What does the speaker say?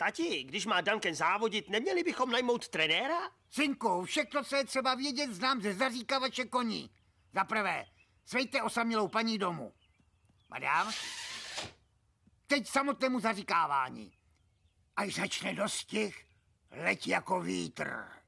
Tati, když má Duncan závodit, neměli bychom najmout trenéra? Synku, všechno, co je třeba vědět, znám ze zaříkavače koní. Za prvé, svejte osamělou paní domů. Madám, teď samotnému zaříkávání. Až začne dostih, letí jako vítr.